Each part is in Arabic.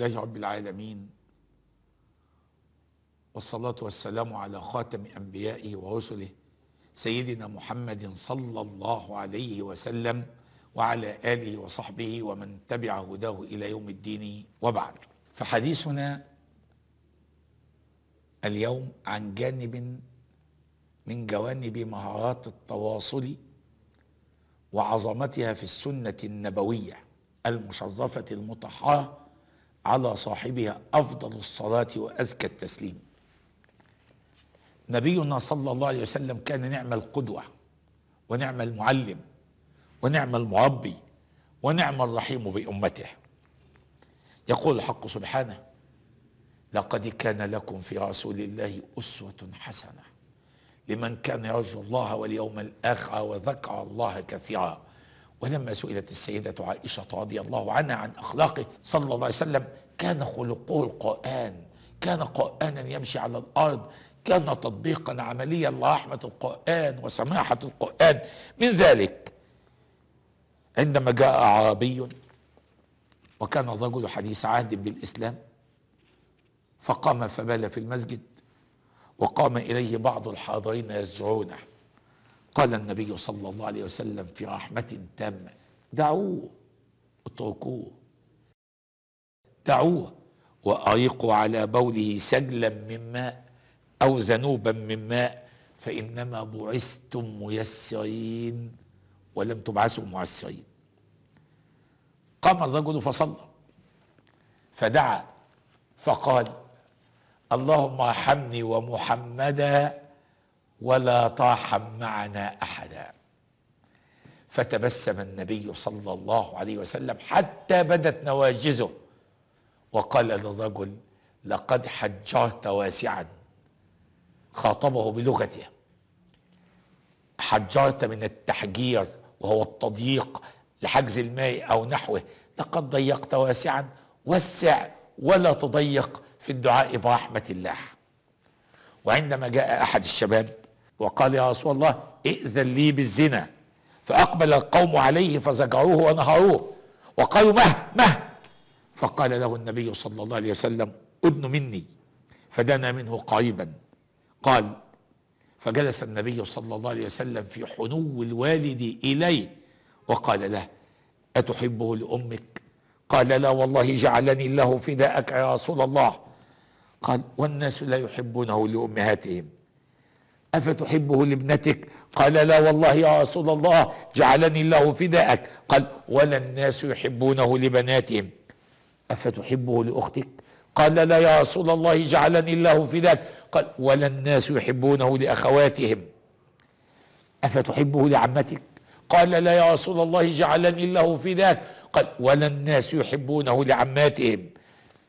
لله رب العالمين والصلاة والسلام على خاتم أنبيائه ورسله سيدنا محمد صلى الله عليه وسلم وعلى آله وصحبه ومن تبع هداه إلى يوم الدين وبعد فحديثنا اليوم عن جانب من جوانب مهارات التواصل وعظمتها في السنة النبوية المشرفة المطهرة على صاحبها افضل الصلاه وازكى التسليم نبينا صلى الله عليه وسلم كان نعم القدوه ونعم المعلم ونعم المربي ونعم الرحيم بامته يقول الحق سبحانه لقد كان لكم في رسول الله اسوه حسنه لمن كان يرجو الله واليوم الاخر وذكر الله كثيرا ولما سئلت السيدة عائشة رضي الله عنها عن أخلاقه صلى الله عليه وسلم كان خلقه القرآن كان قرآنا يمشي على الأرض كان تطبيقا عمليا لرحمة القرآن وسماحة القرآن من ذلك عندما جاء أعرابي وكان الرجل حديث عهد بالإسلام فقام فبال في المسجد وقام إليه بعض الحاضرين يزجعونه قال النبي صلى الله عليه وسلم في رحمة تامة دعوه اتركوه دعوه وأريقوا على بوله سجلا من ماء أو ذنوبا من ماء فإنما بعثتم ميسرين ولم تبعثوا معسرين قام الرجل فصلى فدعا فقال اللهم ارحمني ومحمدا ولا طاح معنا احدا فتبسم النبي صلى الله عليه وسلم حتى بدت نواجزه وقال للرجل لقد حجرت واسعا خاطبه بلغته حجرت من التحجير وهو التضييق لحجز الماء او نحوه لقد ضيقت واسعا وسع ولا تضيق في الدعاء برحمه الله وعندما جاء احد الشباب وقال يا رسول الله ائذن لي بالزنا فأقبل القوم عليه فزجعوه ونهروه وقالوا مه مه فقال له النبي صلى الله عليه وسلم ادن مني فدنا منه قريبا قال فجلس النبي صلى الله عليه وسلم في حنو الوالد إليه وقال له أتحبه لأمك قال لا والله جعلني الله فداءك يا رسول الله قال والناس لا يحبونه لأمهاتهم أفتحبه لابنتك قال لا والله يا رسول الله جعلني الله فداءك قال ولا الناس يحبونه لبناتهم أفتحبه لأختك قال لا يا رسول الله جعلني الله فداك قال ولا الناس يحبونه لأخواتهم أفتحبه لعمتك قال لا يا رسول الله جعلني الله فداك قال ولا الناس يحبونه لعماتهم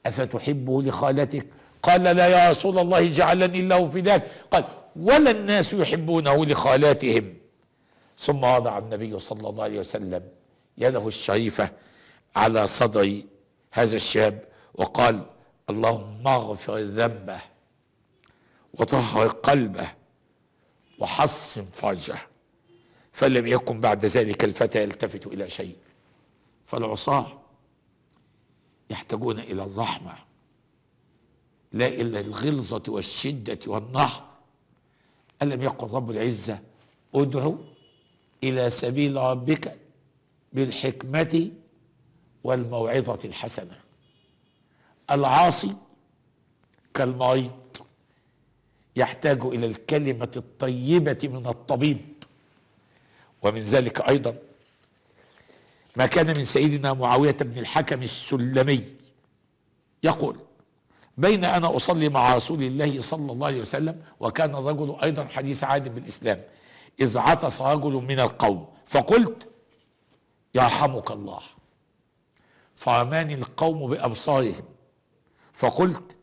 أفتحبه لخالتك قال لا يا رسول الله جعلني الله فداك قال ولا الناس يحبونه لخالاتهم ثم وضع النبي صلى الله عليه وسلم يده الشريفة على صدر هذا الشاب وقال اللهم اغفر ذنبه وطهر قلبه وحصن فرجه فلم يكن بعد ذلك الفتى يلتفت إلى شيء فالعصاة يحتاجون إلى الرحمة لا إلى الغلظة والشدة والنهر ألم يقل رب العزة ادعو إلى سبيل ربك بالحكمة والموعظة الحسنة العاصي كالمريض يحتاج إلى الكلمة الطيبة من الطبيب ومن ذلك أيضا ما كان من سيدنا معاوية بن الحكم السلمي يقول بين أنا أصلي مع رسول الله صلى الله عليه وسلم وكان الرجل أيضا حديث عاد بالإسلام إذ عطس رجل من القوم فقلت يرحمك الله فرماني القوم بأبصارهم فقلت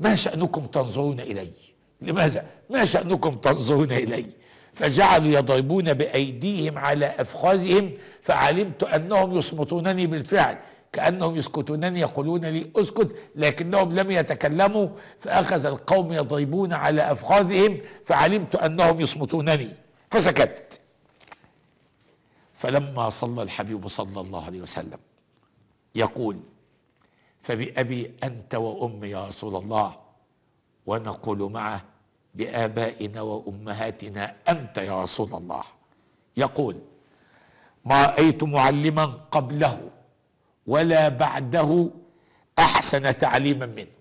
ما شأنكم تنظرون إلي لماذا ما شأنكم تنظرون إلي فجعلوا يضربون بأيديهم على أفخاذهم فعلمت أنهم يصمتونني بالفعل كأنهم يسكتونني يقولون لي اسكت لكنهم لم يتكلموا فأخذ القوم يضربون على أفخاذهم فعلمت أنهم يصمتونني فسكت فلما صلى الحبيب صلى الله عليه وسلم يقول فبأبي أنت وأمي يا رسول الله ونقول معه بآبائنا وأمهاتنا أنت يا رسول الله يقول ما رأيت معلما قبله ولا بعده احسن تعليما منه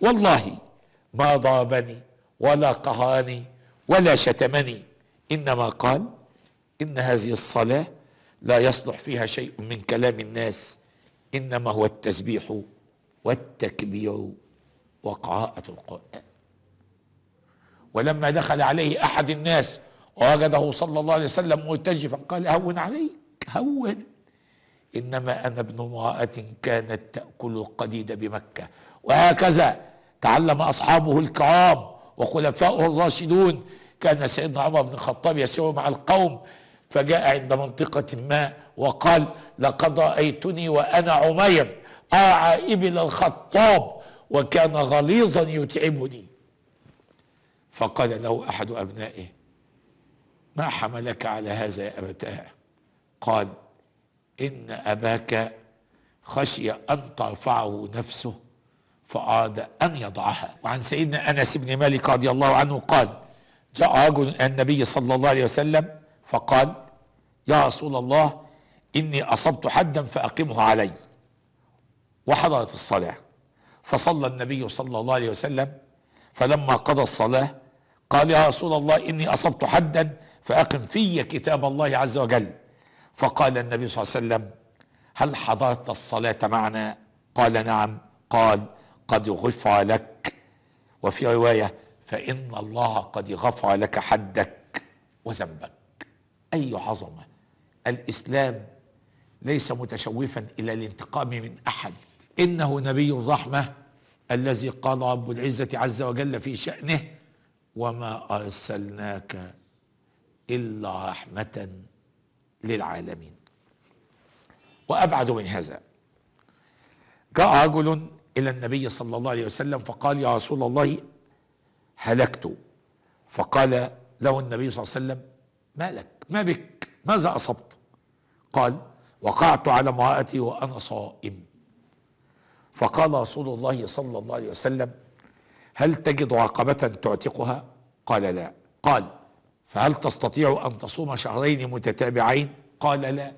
والله ما ضابني ولا قهاني ولا شتمني انما قال ان هذه الصلاه لا يصلح فيها شيء من كلام الناس انما هو التسبيح والتكبير وقراءه القران ولما دخل عليه احد الناس ووجده صلى الله عليه وسلم مرتجفا قال هون عليك هون إنما أنا ابن امرأة كانت تأكل القديد بمكة وهكذا تعلم أصحابه الكرام وخلفاؤه الراشدون كان سيدنا عمر بن الخطاب يسير مع القوم فجاء عند منطقة ما وقال لقد رأيتني وأنا عمير أرعى إبل الخطاب وكان غليظا يتعبني فقال له أحد أبنائه ما حملك على هذا يا أبتاه قال إن أباك خشي أن ترفعه نفسه فأراد أن يضعها وعن سيدنا أنس بن مالك رضي الله عنه قال جاء رجل إلى النبي صلى الله عليه وسلم فقال يا رسول الله إني أصبت حدا فأقمه علي وحضرت الصلاة فصلى النبي صلى الله عليه وسلم فلما قضى الصلاة قال يا رسول الله إني أصبت حدا فأقم في كتاب الله عز وجل فقال النبي صلى الله عليه وسلم هل حضرت الصلاة معنا قال نعم قال قد غفر لك وفي رواية فإن الله قد غفر لك حدك وذنبك أي عظمة الإسلام ليس متشوفا إلى الانتقام من أحد إنه نبي الرحمة الذي قال رب العزة عز وجل في شأنه وما أرسلناك إلا رحمة للعالمين وأبعد من هذا جاء رجل إلى النبي صلى الله عليه وسلم فقال يا رسول الله هلكت فقال له النبي صلى الله عليه وسلم ما لك ما بك ماذا أصبت قال وقعت على امرأتي وأنا صائم فقال رسول الله صلى الله عليه وسلم هل تجد رقبة تعتقها قال لا قال فهل تستطيع أن تصوم شهرين متتابعين قال لا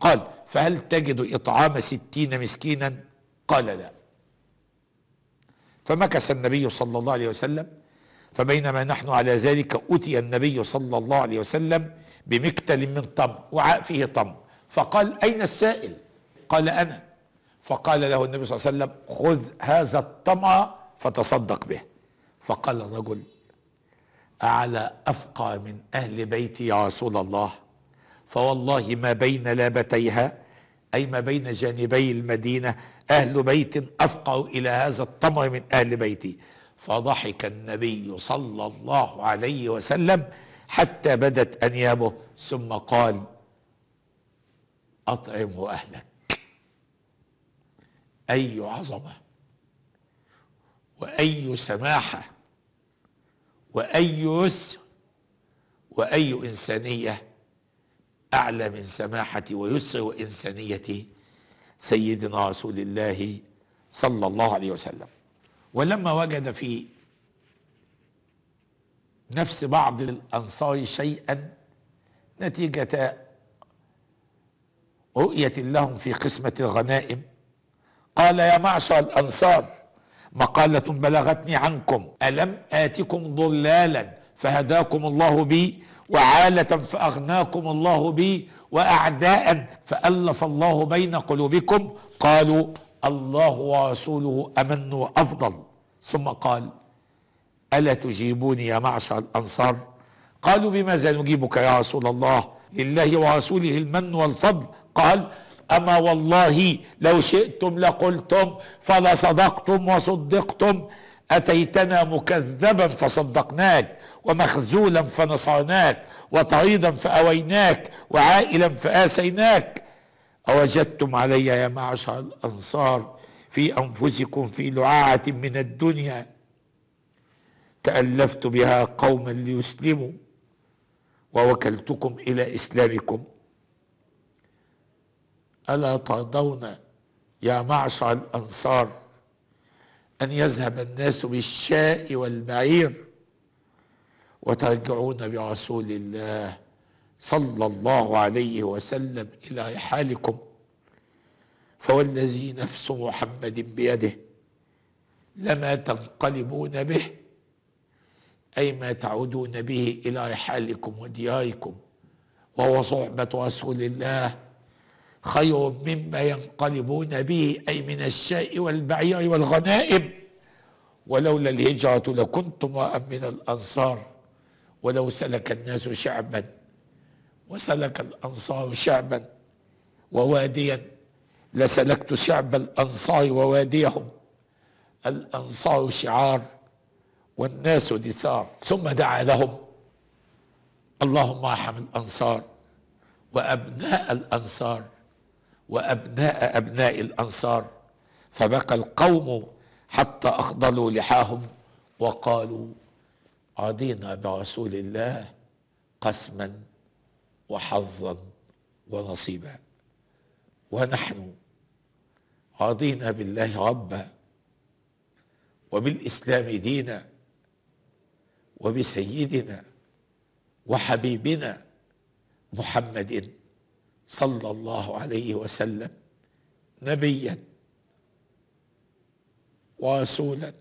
قال فهل تجد إطعام ستين مسكينا قال لا فمكث النبي صلى الله عليه وسلم فبينما نحن على ذلك أتي النبي صلى الله عليه وسلم بمكتل من طم وعاء فيه طم فقال أين السائل قال أنا فقال له النبي صلى الله عليه وسلم خذ هذا الطمع فتصدق به فقال الرجل على أفقى من أهل بيتي يا رسول الله فوالله ما بين لابتيها أي ما بين جانبي المدينة أهل بيت افقى إلى هذا التمر من أهل بيتي فضحك النبي صلى الله عليه وسلم حتى بدت أنيابه ثم قال أطعمه أهلك أي عظمة وأي سماحة وأي يسر وأي إنسانية أعلى من سماحة ويسر وإنسانية سيدنا رسول الله صلى الله عليه وسلم ولما وجد في نفس بعض الأنصار شيئا نتيجة رؤية لهم في قسمة الغنائم قال يا معشر الأنصار مقالة بلغتني عنكم ألم آتكم ضلالا فهداكم الله بي وعالة فأغناكم الله بي وأعداء فألف الله بين قلوبكم قالوا الله ورسوله أمن وأفضل ثم قال ألا تجيبوني يا معشر الأنصار قالوا بماذا نجيبك يا رسول الله لله ورسوله المن والفضل قال أما والله لو شئتم لقلتم فلصدقتم وصدقتم أتيتنا مكذبا فصدقناك ومخذولا فنصرناك وطريدا فأويناك وعائلا فآسيناك أوجدتم علي يا معشر الأنصار في أنفسكم في لعاعة من الدنيا تألفت بها قوما ليسلموا ووكلتكم إلى إسلامكم الا ترضون يا معشر الانصار ان يذهب الناس بالشاء والبعير وترجعون برسول الله صلى الله عليه وسلم الى رحالكم فوالذي نفس محمد بيده لما تنقلبون به اي ما تعودون به الى رحالكم ودياركم وهو صحبه رسول الله خير مما ينقلبون به أي من الشاء والبعير والغنائم ولولا الهجرة لكنتم من الأنصار ولو سلك الناس شعبا وسلك الأنصار شعبا وواديا لسلكت شعب الأنصار وواديهم الأنصار شعار والناس دثار ثم دعا لهم اللهم ارحم الأنصار وأبناء الأنصار وأبناء أبناء الأنصار فبقى القوم حتى أخضلوا لحاهم وقالوا رضينا برسول الله قسما وحظا ونصيبا ونحن رضينا بالله ربا وبالإسلام دينا وبسيدنا وحبيبنا محمد صلى الله عليه وسلم نبيا ورسولا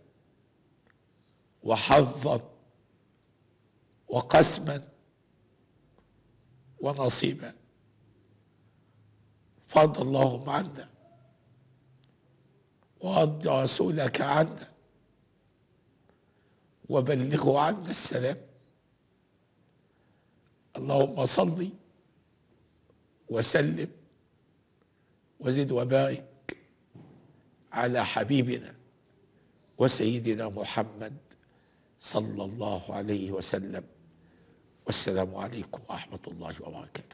وحظا وقسما ونصيبا فض اللهم عنا وأرض رسولك عنا وبلغوا عنا السلام اللهم صلِّ وسلم وزد وبارك على حبيبنا وسيدنا محمد صلى الله عليه وسلم والسلام عليكم ورحمه الله وبركاته